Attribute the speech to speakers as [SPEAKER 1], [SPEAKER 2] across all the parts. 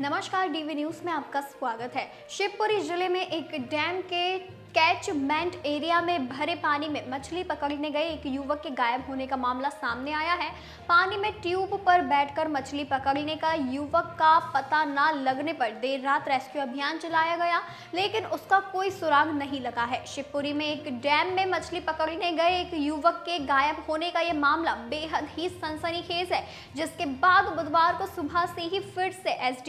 [SPEAKER 1] नमस्कार DV news में आपका स्वागत है शिवपुरी जिले में एक डैम के कैचमेंट एरिया में भरे पानी में मछली पकड़ने गए एक युवक के गायब होने का मामला सामने आया है पानी में ट्यूब पर बैठकर मछली पकड़ने का युवक का पता ना लगने पर देर रात रेस्क्यू अभियान चलाया गया लेकिन उसका कोई सुराग नहीं लगा है शिवपुरी में एक डैम में मछली पकड़ने गए एक युवक के गायब होने का यह मामला बेहद ही सनसनीखेज है जिसके बाद बुधवार को सुबह से ही फिर से एस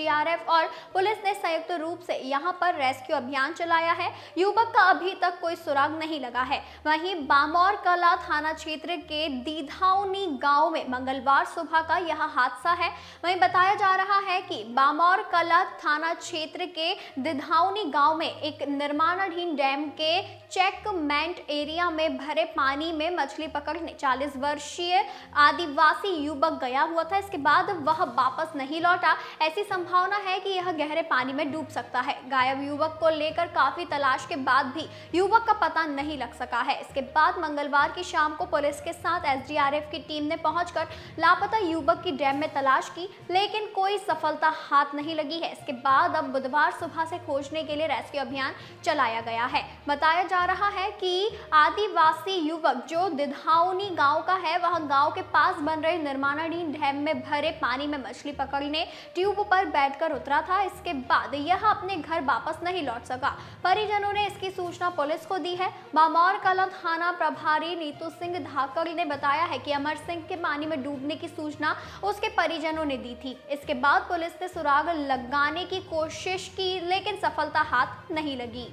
[SPEAKER 1] और पुलिस ने संयुक्त रूप से यहाँ पर रेस्क्यू अभियान चलाया है युवक का अभी तक कोई सुराग नहीं लगा है वहीं बामौर कला थाना क्षेत्र के दीधाउनी गांव में मंगलवार सुबह का यह हादसा है वहीं बताया जा रहा है कि बामौर कला थाना क्षेत्र के दिधाउनी गांव में एक निर्माणाधीन डैम के चेकमेंट एरिया में भरे पानी में मछली पकड़ने चालीस वर्षीय आदिवासी युवक गया हुआ था इसके बाद वह वापस नहीं लौटा ऐसी संभावना है कि यह गहरे पानी में डूब सकता है गायब युवक को लेकर काफी तलाश के बाद भी भी युवक का पता नहीं लग सका है इसके बाद मंगलवार की शाम को पुलिस के साथ एसडीआरएफ की टीम ने पहुंचकर लापता युवक की डैम में तलाश की लेकिन कोई सफलता हाथ नहीं लगी है इसके बाद अब बुधवार सुबह से खोजने के लिए रेस्क्यू अभियान चलाया गया है बताया जा रहा है कि आदिवासी युवक जो दिधाउनी गांव का है वह गांव के पास बन रहे निर्माणाधीन डैम में भरे पानी में मछली पकड़ने ट्यूब पर बैठकर उतरा था इसके बाद यह अपने घर वापस नहीं लौट सका परिजनों ने इसकी सूचना सूचना पुलिस को दी है बामौर कला थाना प्रभारी नीतू सिंह धाकड़ ने बताया है कि अमर सिंह के पानी में डूबने की सूचना उसके परिजनों ने दी थी इसके बाद पुलिस ने सुराग लगाने की कोशिश की लेकिन सफलता हाथ नहीं लगी